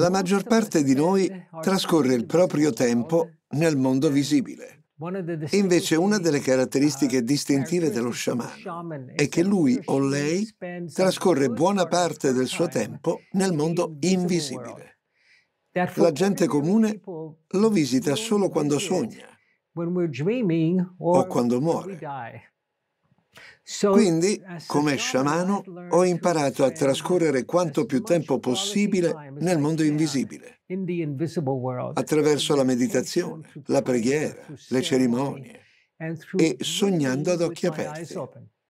La maggior parte di noi trascorre il proprio tempo nel mondo visibile. Invece una delle caratteristiche distintive dello sciamano è che lui o lei trascorre buona parte del suo tempo nel mondo invisibile. La gente comune lo visita solo quando sogna o quando muore. Quindi, come sciamano, ho imparato a trascorrere quanto più tempo possibile nel mondo invisibile, attraverso la meditazione, la preghiera, le cerimonie e sognando ad occhi aperti.